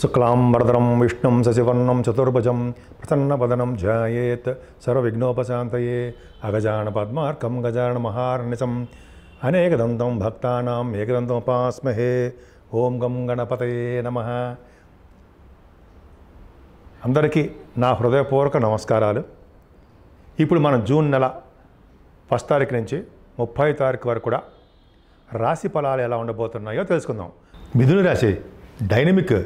శుక్లాంబరదరం విష్ణుం శశివర్ణం చతుర్భుజం ప్రసన్నవదనం ధ్యాయేత్ సర్వవిఘ్నోపశాంతయే అగజాన పద్మార్కం గజాన మహార్నిశం అనేకదంతం భక్తానాం ఏకదంతముపాస్మహే ఓం గం గణపతయే నమ అందరికీ నా హృదయపూర్వక నమస్కారాలు ఇప్పుడు మనం జూన్ నెల ఫస్ట్ తారీఖు నుంచి ముప్పై తారీఖు వరకు కూడా రాశి ఫలాలు ఎలా ఉండబోతున్నాయో తెలుసుకుందాం మిథున రాశి డైనమిక్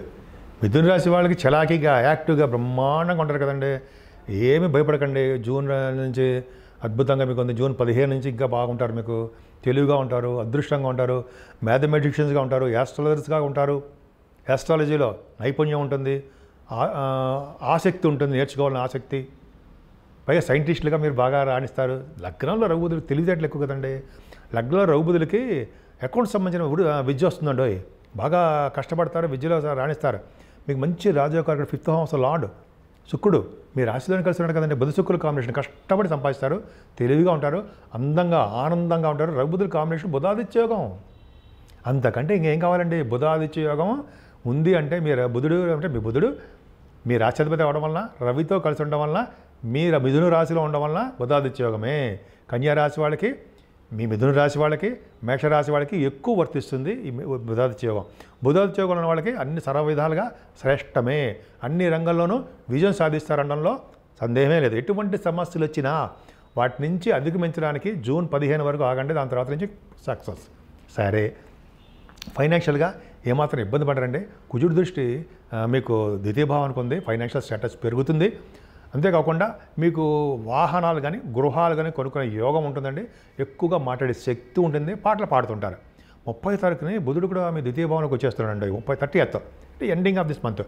మిథున రాశి వాళ్ళకి చలాకీగా యాక్టివ్గా బ్రహ్మాండంగా ఉంటారు కదండి ఏమి భయపడకండి జూన్ నుంచి అద్భుతంగా మీకు ఉంది జూన్ పదిహేను నుంచి ఇంకా బాగుంటారు మీకు తెలివిగా ఉంటారు అదృష్టంగా ఉంటారు మ్యాథమెటిషియన్స్గా ఉంటారు యాస్ట్రాలజర్స్గా ఉంటారు యాస్ట్రాలజీలో నైపుణ్యం ఉంటుంది ఆసక్తి ఉంటుంది నేర్చుకోవాలని ఆసక్తి పైగా సైంటిస్టులుగా మీరు బాగా రాణిస్తారు లగ్నంలో రఘుబుదులు తెలివితేటలు ఎక్కువ కదండి లగ్నంలో రఘుబుదులకి అకౌంట్ సంబంధించిన విద్య వస్తుందండి బాగా కష్టపడతారు విద్యలో రాణిస్తారు మీకు మంచి రాజయోగ ఇక్కడ ఫిఫ్త్ హౌస్ లార్డ్ శుక్రుడు మీ కలిసి ఉన్నాడు కదండి బుధ శుక్రుల కాంబినేషన్ కష్టపడి సంపాదిస్తారు తెలివిగా ఉంటారు అందంగా ఆనందంగా ఉంటారు రఘుబుధుల కాంబినేషన్ బుధాదిత్య యోగం అంతకంటే ఇంకేం కావాలండి బుధాదిత్య యోగం ఉంది అంటే మీ బుధుడు అంటే మీ బుధుడు మీ రాష్ట్రాధిపతి అవడం వలన రవితో కలిసి ఉండడం వలన మీ మిథును రాశిలో ఉండడం వలన బుధాదిత్య యోగమే కన్యా రాశి వాళ్ళకి మీ మిథున రాశి వాళ్ళకి మేషరాశి వాళ్ళకి ఎక్కువ వర్తిస్తుంది ఈ బుధాదిత్యోగం బుధాదిత్యోగం ఉన్న వాళ్ళకి అన్ని విధాలుగా శ్రేష్టమే అన్ని రంగంలోనూ విజయం సాధిస్తారనడంలో సందేహమే లేదు ఎటువంటి సమస్యలు వచ్చినా వాటి నుంచి అధిగమించడానికి జూన్ పదిహేను వరకు ఆగండి దాని తర్వాత నుంచి సక్సెస్ సరే ఫైనాన్షియల్గా ఏమాత్రం ఇబ్బంది పడరండి కుజుడు దృష్టి మీకు ద్వితీయ భావానికి ఉంది ఫైనాన్షియల్ స్టేటస్ పెరుగుతుంది అంతేకాకుండా మీకు వాహనాలు కానీ గృహాలు కానీ కొనుక్కునే యోగం ఉంటుందండి ఎక్కువగా మాట్లాడే శక్తి ఉంటుంది పాటలు పాడుతుంటారు ముప్పై తారీఖుని బుధుడు కూడా మీ ద్వితీయ భావనకు అండి ముప్పై థర్టీ ఎత్ అంటే ఎండింగ్ ఆఫ్ దిస్ మంత్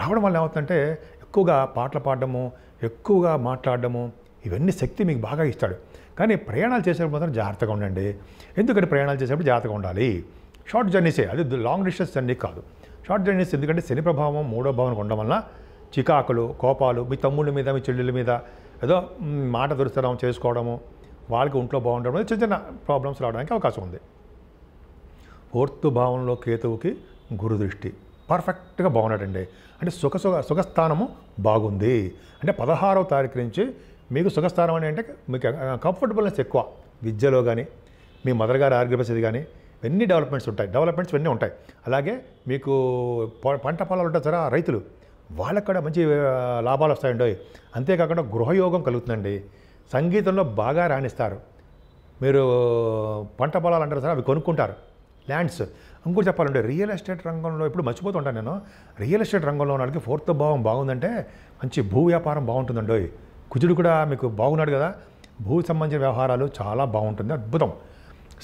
రావడం వల్ల ఏమవుతుందంటే ఎక్కువగా పాటలు పాడడము ఎక్కువగా మాట్లాడడము ఇవన్నీ శక్తి మీకు బాగా ఇస్తాడు కానీ ప్రయాణాలు చేసేటప్పుడు మాత్రం జాగ్రత్తగా ఉండండి ఎందుకంటే ప్రయాణాలు చేసేటప్పుడు జాగ్రత్తగా ఉండాలి షార్ట్ జర్నీసే అది లాంగ్ డిస్టెన్స్ జర్నీ కాదు షార్ట్ జర్నీస్ ఎందుకంటే శని ప్రభావం మూడో భావనకు ఉండడం వల్ల చికాకులు కోపాలు మీ తమ్ముళ్ళ మీద మీ చెల్లెళ్ళ మీద ఏదో మాట దురుస్తడం చేసుకోవడము వాళ్ళకి ఒంట్లో బాగుండడం చిన్న చిన్న ప్రాబ్లమ్స్ రావడానికి అవకాశం ఉంది ఫోర్త్ భావంలో కేతువుకి గురుదృష్టి పర్ఫెక్ట్గా బాగున్నాడండి అంటే సుఖ సుఖ సుఖస్థానము బాగుంది అంటే పదహారవ తారీఖు నుంచి మీకు సుఖస్థానం అని అంటే మీకు కంఫర్టబుల్నెస్ ఎక్కువ విద్యలో కానీ మీ మదర్ గారి ఆరోగ్యపరిస్థితి కానీ ఇవన్నీ డెవలప్మెంట్స్ ఉంటాయి డెవలప్మెంట్స్ ఇవన్నీ ఉంటాయి అలాగే మీకు పంట పొలాలు ఉంటారు రైతులు వాళ్ళక్కడ మంచి లాభాలు వస్తాయండి అంతేకాకుండా గృహయోగం కలుగుతుందండి సంగీతంలో బాగా రాణిస్తారు మీరు పంట పొలాలు అంటారు సార్ అవి కొనుక్కుంటారు ల్యాండ్స్ ఇంకోటి చెప్పాలంటే రియల్ ఎస్టేట్ రంగంలో ఇప్పుడు మర్చిపోతుంటాను నేను రియల్ ఎస్టేట్ రంగంలో ఉన్న వాళ్ళకి ఫోర్త్ భావం బాగుందంటే మంచి భూ వ్యాపారం బాగుంటుందండి కుజుడు కూడా మీకు బాగున్నాడు కదా భూ సంబంధించిన వ్యవహారాలు చాలా బాగుంటుంది అద్భుతం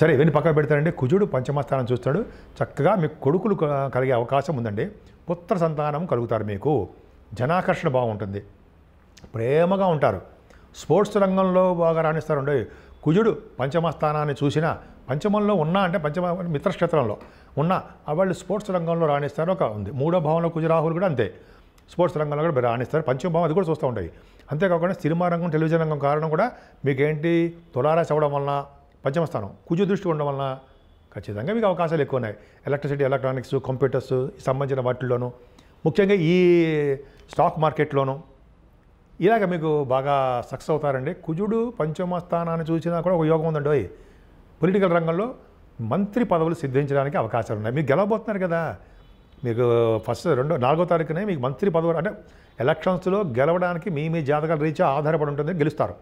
సరే ఇవన్నీ పక్కన పెడతారండి కుజుడు పంచమస్థానం చూస్తాడు చక్కగా మీకు కొడుకులు కలిగే అవకాశం ఉందండి పుత్ర సంతానం కలుగుతారు మీకు జనాకర్షణ బాగుంటుంది ప్రేమగా ఉంటారు స్పోర్ట్స్ రంగంలో బాగా ఉండే కుజుడు పంచమస్థానాన్ని చూసినా పంచమంలో ఉన్నా అంటే పంచమ మిత్రక్షేత్రంలో ఉన్నా వాళ్ళు స్పోర్ట్స్ రంగంలో రాణిస్తారు ఒక ఉంది మూడో భావంలో కుజరాహులు కూడా అంతే స్పోర్ట్స్ రంగంలో కూడా రాణిస్తారు పంచమ భావం అది కూడా చూస్తూ ఉంటాయి అంతేకాకుండా సినిమా రంగం టెలివిజన్ రంగం కారణం కూడా మీకేంటి తులారా చవడం వలన స్థానం కుజ దృష్టి ఉండడం వలన ఖచ్చితంగా మీకు అవకాశాలు ఎక్కువ ఉన్నాయి ఎలక్ట్రిసిటీ ఎలక్ట్రానిక్స్ కంప్యూటర్స్ సంబంధించిన వాటిల్లోనూ ముఖ్యంగా ఈ స్టాక్ మార్కెట్లోనూ ఇలాగ మీకు బాగా సక్సెస్ అవుతారండి కుజుడు పంచమ స్థానాన్ని చూసినా కూడా ఒక యోగం ఉందండి పొలిటికల్ రంగంలో మంత్రి పదవులు సిద్ధించడానికి అవకాశాలు ఉన్నాయి మీరు గెలవబోతున్నారు కదా మీకు ఫస్ట్ రెండో నాలుగో తారీఖునే మీకు మంత్రి పదవులు అంటే ఎలక్షన్స్లో గెలవడానికి మీ మీ జాతకాల రీత్యా ఆధారపడి ఉంటుంది గెలుస్తారు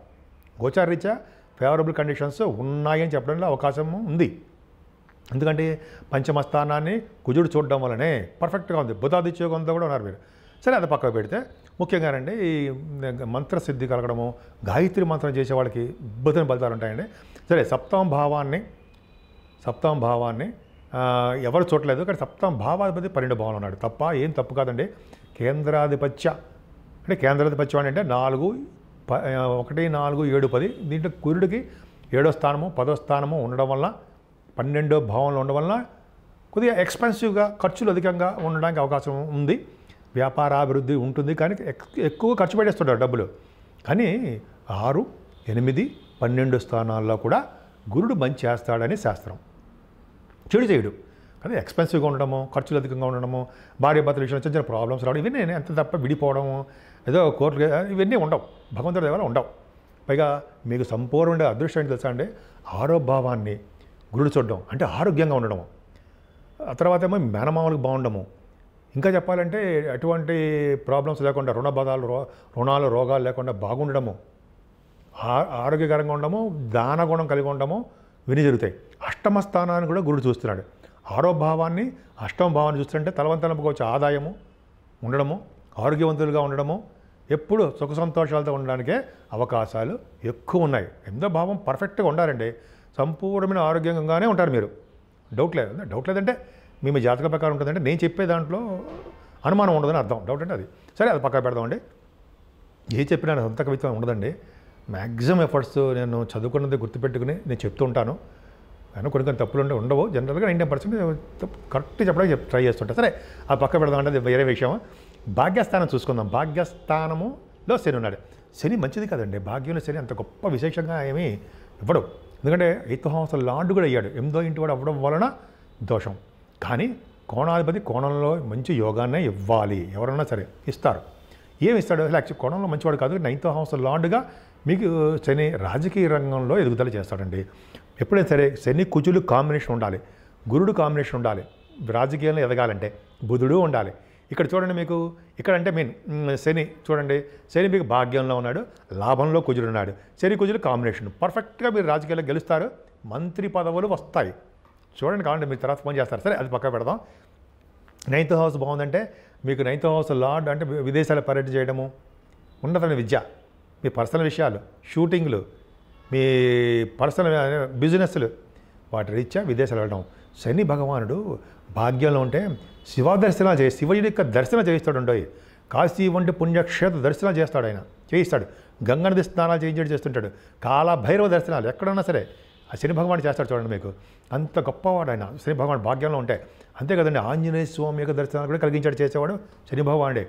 గోచార రీత్యా ఫేవరబుల్ కండిషన్స్ ఉన్నాయని చెప్పడంలో అవకాశం ఉంది ఎందుకంటే పంచమస్థానాన్ని కుజుడు చూడడం వల్లనే పర్ఫెక్ట్గా ఉంది అంతా కూడా ఉన్నారు మీరు సరే అది పక్కకు పెడితే ముఖ్యంగానండి ఈ మంత్రసిద్ధి కలగడము గాయత్రి మంత్రం చేసే వాళ్ళకి బుధని ఫలితాలు ఉంటాయండి సరే సప్తమ భావాన్ని సప్తమ భావాన్ని ఎవరు చూడలేదు కానీ సప్తమ భావాధిపతి పన్నెండు భావాలు ఉన్నాడు తప్ప ఏం తప్పు కాదండి కేంద్రాధిపత్య అంటే కేంద్రాధిపత్యం అంటే నాలుగు ప ఒకటి నాలుగు ఏడు పది దీంట్లో కురుడికి ఏడో స్థానము పదో స్థానము ఉండడం వల్ల పన్నెండో భావంలో ఉండడం వల్ల కొద్దిగా ఎక్స్పెన్సివ్గా ఖర్చులు అధికంగా ఉండడానికి అవకాశం ఉంది వ్యాపార అభివృద్ధి ఉంటుంది కానీ ఎక్కువ ఖర్చు పెట్టేస్తుంటారు డబ్బులు కానీ ఆరు ఎనిమిది పన్నెండు స్థానాల్లో కూడా గురుడు మంచి చేస్తాడని శాస్త్రం చెడు చేయడు అదే ఎక్స్పెన్సివ్గా ఉండడము ఖర్చులు అధికంగా ఉండడము భార్య భర్తల విషయంలో చిన్న చిన్న ప్రాబ్లమ్స్ రావడం ఇవన్నీ ఎంత తప్ప విడిపోవడము ఏదో కోర్టు ఇవన్నీ ఉండవు భగవంతుడి దేవాలు ఉండవు పైగా మీకు సంపూర్ణ అదృష్టం ఏంటి తెలుసా అంటే ఆరోభావాన్ని గురుడు చూడడం అంటే ఆరోగ్యంగా ఉండడము ఆ తర్వాత ఏమో మేనమామలకు బాగుండము ఇంకా చెప్పాలంటే ఎటువంటి ప్రాబ్లమ్స్ లేకుండా రుణ బాధాలు రో రుణాలు రోగాలు లేకుండా బాగుండడము ఆరోగ్యకరంగా ఉండడము గుణం కలిగి ఉండడము విని జరుగుతాయి అష్టమ స్థానాన్ని కూడా గురుడు చూస్తున్నాడు ఆరో భావాన్ని అష్టమ భావాన్ని చూస్తుంటే తలవంతలంపుగా వచ్చే ఆదాయము ఉండడము ఆరోగ్యవంతులుగా ఉండడము ఎప్పుడు సుఖ సంతోషాలతో ఉండడానికే అవకాశాలు ఎక్కువ ఉన్నాయి ఎంతో భావం పర్ఫెక్ట్గా ఉండాలండి సంపూర్ణమైన ఆరోగ్యంగానే ఉంటారు మీరు డౌట్ లేదు డౌట్ లేదంటే మీ జాతక ప్రకారం ఉంటుందంటే నేను చెప్పే దాంట్లో అనుమానం ఉండదని అర్థం డౌట్ అంటే అది సరే అది పక్కన పెడదామండి ఏ చెప్పినా సొంత కవిత్వం ఉండదండి మ్యాక్సిమం ఎఫర్ట్స్ నేను చదువుకున్నది గుర్తుపెట్టుకుని నేను చెప్తూ ఉంటాను కానీ కొన్ని కొన్ని తప్పులు ఉంటే ఉండవు జనరల్గా నైంటీ పర్సెంట్ కరెక్ట్ చెప్పడానికి ట్రై చేస్తుంటా సరే ఆ పక్క పెడదాం అంటే వేరే విషయం భాగ్యస్థానం చూసుకుందాం భాగ్యస్థానములో శని ఉన్నాడు శని మంచిది కాదండి భాగ్యంలో శని అంత గొప్ప విశేషంగా ఏమీ ఇవ్వడు ఎందుకంటే ఎయిత్ హౌస్ కూడా అయ్యాడు ఎనిమిదో ఇంటి కూడా అవ్వడం వలన దోషం కానీ కోణాధిపతి కోణంలో మంచి యోగాన్నే ఇవ్వాలి ఎవరన్నా సరే ఇస్తారు ఏమి ఇస్తాడు అసలు యాక్చువల్ కోణంలో మంచివాడు కాదు నైన్త్ హౌస్ లాండ్గా మీకు శని రాజకీయ రంగంలో ఎదుగుదల చేస్తాడండి ఎప్పుడైనా సరే శని కుజులు కాంబినేషన్ ఉండాలి గురుడు కాంబినేషన్ ఉండాలి రాజకీయంలో ఎదగాలంటే బుధుడు ఉండాలి ఇక్కడ చూడండి మీకు ఇక్కడ అంటే మీన్ శని చూడండి శని మీకు భాగ్యంలో ఉన్నాడు లాభంలో కుజులు ఉన్నాడు శని కుజులు కాంబినేషన్ పర్ఫెక్ట్గా మీరు రాజకీయాల్లో గెలుస్తారు మంత్రి పదవులు వస్తాయి చూడండి కావాలంటే మీరు తర్వాత ఫోన్ చేస్తారు సరే అది పక్క పెడదాం నైన్త్ హౌస్ బాగుందంటే మీకు నైన్త్ హౌస్ లార్డ్ అంటే విదేశాలు పర్యటన చేయడము ఉన్నతమైన విద్య మీ పర్సనల్ విషయాలు షూటింగ్లు మీ పర్సనల్ బిజినెస్లు వాటి రీత్యా విదేశాలు వెళ్ళడం శని భగవానుడు భాగ్యంలో ఉంటే శివదర్శన చేయి శివుడి యొక్క దర్శనం చేయిస్తాడు ఉండవు కాశీ వంటి పుణ్యక్షేత్ర దర్శనం చేస్తాడు ఆయన చేయిస్తాడు గంగనది స్నానాలు చేయించడం చేస్తుంటాడు కాలభైరవ దర్శనాలు ఎక్కడన్నా సరే ఆ శని భగవాన్ చేస్తాడు చూడండి మీకు అంత గొప్పవాడు ఆయన శని భగవాన్ భాగ్యంలో ఉంటాయి అంతే కదండి ఆంజనేయ స్వామి యొక్క దర్శనాలు కూడా కలిగించాడు చేసేవాడు శని భగవానుడే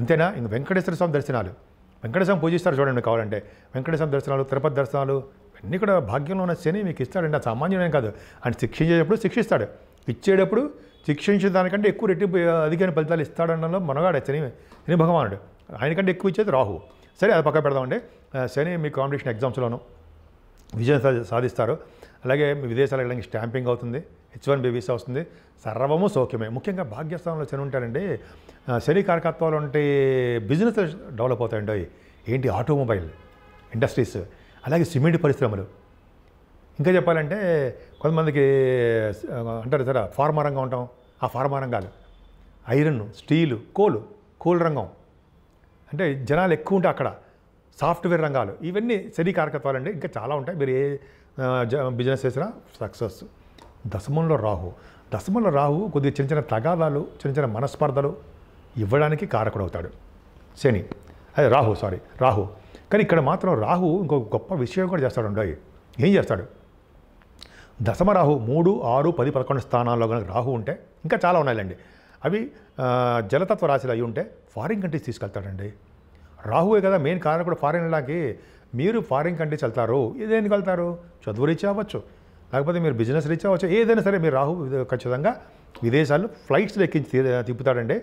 అంతేనా ఇంక వెంకటేశ్వర స్వామి దర్శనాలు వెంకటేశ్వరం పూజిస్తారు చూడండి కావాలంటే వెంకటేశ్వరం దర్శనాలు తిరుపతి దర్శనాలు అన్నీ కూడా భాగ్యంలో ఉన్న శని మీకు ఇస్తాడండి అది సామాన్యమైన కాదు ఆయన శిక్షించేటప్పుడు శిక్షిస్తాడు ఇచ్చేటప్పుడు శిక్షించిన దానికంటే ఎక్కువ రెట్టి అధికారి ఫలితాలు ఇస్తాడనలో మనగాడే శని శని భగవానుడు ఆయనకంటే ఎక్కువ ఇచ్చేది రాహు సరే అది పక్క పెడదామండి శని మీ కాంపిటీషన్ ఎగ్జామ్స్లోనూ విజయం సాధిస్తారు అలాగే మీ విదేశాలకు వెళ్ళడానికి స్టాంపింగ్ అవుతుంది హెచ్ వన్ బేబీస్ వస్తుంది సర్వము సౌఖ్యమే ముఖ్యంగా భాగ్యస్థానంలో శని ఉంటాడండి శని కారకత్వాలు ఉంటే బిజినెస్ డెవలప్ అవుతాయండి ఏంటి ఆటోమొబైల్ ఇండస్ట్రీస్ అలాగే సిమెంట్ పరిశ్రమలు ఇంకా చెప్పాలంటే కొంతమందికి అంటారు సరే ఫార్మా రంగం ఉంటాం ఆ ఫార్మా రంగాలు ఐరన్ స్టీలు కోలు కోల్ రంగం అంటే జనాలు ఎక్కువ ఉంటే అక్కడ సాఫ్ట్వేర్ రంగాలు ఇవన్నీ శని కారకత్వాలు అండి ఇంకా చాలా ఉంటాయి మీరు ఏ బిజినెస్ చేసినా సక్సెస్ దశమంలో రాహు దశమంలో రాహు కొద్దిగా చిన్న చిన్న తగాదాలు చిన్న చిన్న మనస్పర్ధలు ఇవ్వడానికి కారకుడవుతాడు శని అదే రాహు సారీ రాహు కానీ ఇక్కడ మాత్రం రాహు ఇంకొక గొప్ప విషయం కూడా చేస్తాడు ఉండవు ఏం చేస్తాడు దశమరాహు మూడు ఆరు పది పదకొండు స్థానాల్లో కనుక రాహు ఉంటే ఇంకా చాలా ఉన్నాయండి అవి జలతత్వ రాశిలు అయి ఉంటే ఫారిన్ కంట్రీస్ తీసుకెళ్తాడండి రాహువే కదా మెయిన్ కారణం కూడా ఫారిన్ ఇలాగే మీరు ఫారిన్ కంట్రీస్ వెళ్తారు ఇదేందుకు వెళ్తారు చదువు రీచ్ అవ్వచ్చు లేకపోతే మీరు బిజినెస్ రీచ్ అవ్వచ్చు ఏదైనా సరే మీరు రాహు ఖచ్చితంగా విదేశాల్లో ఫ్లైట్స్ ఎక్కించి తిప్పుతాడండి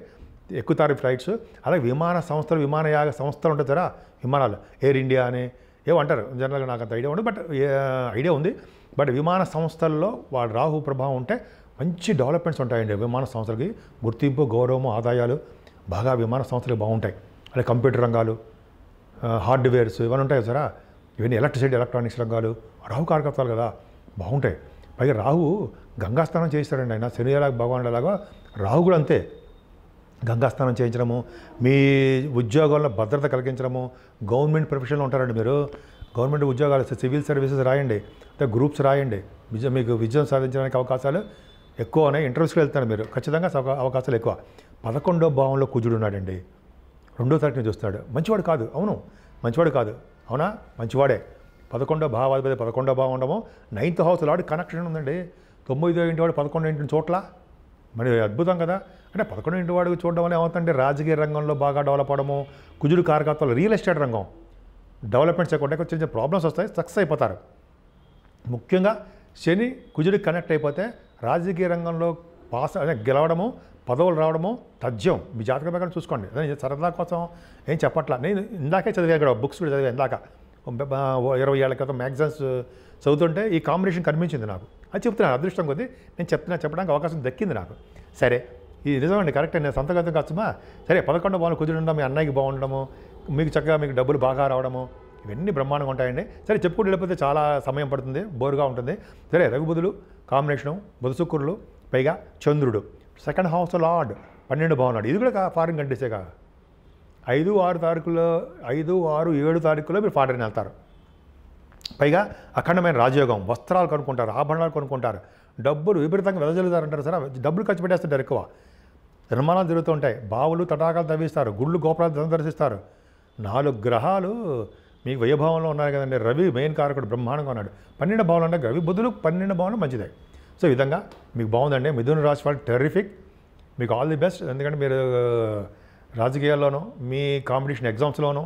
ఎక్కుతారు ఫ్లైట్స్ అలాగే విమాన సంస్థలు విమానయాగ సంస్థలు ఉంటుంది సరే విమానాలు ఎయిర్ ఇండియా అని అంటారు జనరల్గా నాకు అంత ఐడియా ఉండదు బట్ ఐడియా ఉంది బట్ విమాన సంస్థల్లో వాడు రాహు ప్రభావం ఉంటే మంచి డెవలప్మెంట్స్ ఉంటాయండి విమాన సంస్థలకి గుర్తింపు గౌరవము ఆదాయాలు బాగా విమాన సంస్థలు బాగుంటాయి అలాగే కంప్యూటర్ రంగాలు హార్డ్వేర్స్ ఇవన్నీ ఉంటాయి సరే ఇవన్నీ ఎలక్ట్రిసిటీ ఎలక్ట్రానిక్స్ రంగాలు రాహు కార్యకర్తలు కదా బాగుంటాయి పైగా రాహు గంగాస్నానం చేయిస్తాడండి ఆయన శనిలాగా భగవానులాగా రాహు కూడా అంతే గంగాస్నానం చేయించడము మీ ఉద్యోగాల్లో భద్రత కలిగించడము గవర్నమెంట్ ప్రొఫెషన్లో ఉంటారండి మీరు గవర్నమెంట్ ఉద్యోగాలు సివిల్ సర్వీసెస్ రాయండి అంటే గ్రూప్స్ రాయండి విజయం మీకు విజయం సాధించడానికి అవకాశాలు ఎక్కువ ఉన్నాయి ఇంటర్వ్యూస్కి వెళ్తారు మీరు ఖచ్చితంగా అవకాశాలు ఎక్కువ పదకొండో భావంలో కుజుడు ఉన్నాడండి రెండో తరగతి చూస్తున్నాడు మంచివాడు కాదు అవును మంచివాడు కాదు అవునా మంచివాడే పదకొండో భావాధిపతి పదకొండో భావం ఉండము నైన్త్ హౌస్ లాడి కనెక్షన్ ఉందండి తొమ్మిదో ఇంటి వాడు పదకొండో ఇంటి చోట్ల మరి అద్భుతం కదా అంటే పదకొండు ఇంటి వాడికి చూడడం వల్ల ఏమవుతుందంటే రాజకీయ రంగంలో బాగా డెవలప్ అవడము కుజుడు కార్యకర్తలు రియల్ ఎస్టేట్ రంగం డెవలప్మెంట్స్ ఎక్కువ చిన్న చిన్న ప్రాబ్లమ్స్ వస్తాయి సక్సెస్ అయిపోతారు ముఖ్యంగా శని కుజుడికి కనెక్ట్ అయిపోతే రాజకీయ రంగంలో పాస్ అంటే గెలవడము పదవులు రావడము తథ్యం మీ జాతక ప్రకారం చూసుకోండి అదే సరదా కోసం ఏం చెప్పట్లా నేను ఇందాకే చదివాను ఇక్కడ బుక్స్ కూడా చదివాను ఇందాక ఇరవై ఏళ్ళ క్రితం మ్యాగజైన్స్ చదువుతుంటే ఈ కాంబినేషన్ కనిపించింది నాకు అది చెప్తున్నాను అదృష్టం కొద్దీ నేను చెప్తున్నా చెప్పడానికి అవకాశం దక్కింది నాకు సరే ఇది నిజమండి కరెక్ట్ నేను సంతగతం కష్టమా సరే పదకొండు బాగుండు కుదురుండడం మీ అన్నయ్యకి బాగుండడము మీకు చక్కగా మీకు డబ్బులు బాగా రావడము ఇవన్నీ బ్రహ్మాండంగా ఉంటాయండి సరే చెప్పుకుంటూ వెళ్ళిపోతే చాలా సమయం పడుతుంది బోరుగా ఉంటుంది సరే రఘుబుధులు కాంబినేషను బుధశుకురులు పైగా చంద్రుడు సెకండ్ హౌస్ లార్డ్ పన్నెండు బాగున్నాడు ఇది కూడా ఫారిన్ కాదు ఐదు ఆరు తారీఖులో ఐదు ఆరు ఏడు తారీఖులో మీరు పాటని వెళ్తారు పైగా అఖండమైన రాజయోగం వస్త్రాలు కొనుక్కుంటారు ఆభరణాలు కొనుక్కుంటారు డబ్బులు విపరీతంగా వెదజల్లుతారంటారు సరే డబ్బులు ఖర్చు పెట్టేస్తుంటారు ఎక్కువ నిర్మాణాలు జరుగుతుంటాయి బావులు తటాకాలు తవ్విస్తారు గుళ్ళు గోపురాలు సందర్శిస్తారు నాలుగు గ్రహాలు మీ వైభవంలో ఉన్నారు కదండి రవి మెయిన్ కారకుడు బ్రహ్మాండంగా ఉన్నాడు పన్నెండు భావాలు అంటే రవి బుద్ధులు పన్నెండు భవనం మంచిదే సో ఈ విధంగా మీకు బాగుందండి మిథున రాశి వాళ్ళు టెరిఫిక్ మీకు ఆల్ ది బెస్ట్ ఎందుకంటే మీరు రాజకీయాల్లోనో మీ కాంపిటీషన్ ఎగ్జామ్స్లోనో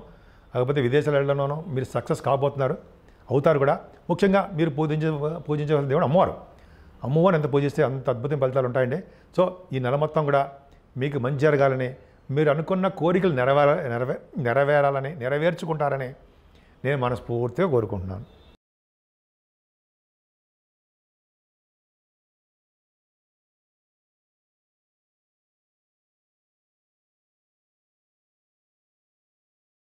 లేకపోతే విదేశాలలోనో మీరు సక్సెస్ కాబోతున్నారు అవుతారు కూడా ముఖ్యంగా మీరు పూజించే పూజించవలసిన దేవుడు అమ్మవారు అమ్మవారు ఎంత పూజిస్తే అంత అద్భుతమైన ఫలితాలు ఉంటాయండి సో ఈ నెల మొత్తం కూడా మీకు మంచి జరగాలని మీరు అనుకున్న కోరికలు నెరవేర నెరవే నెరవేరాలని నెరవేర్చుకుంటారని నేను మనస్ఫూర్తిగా కోరుకుంటున్నాను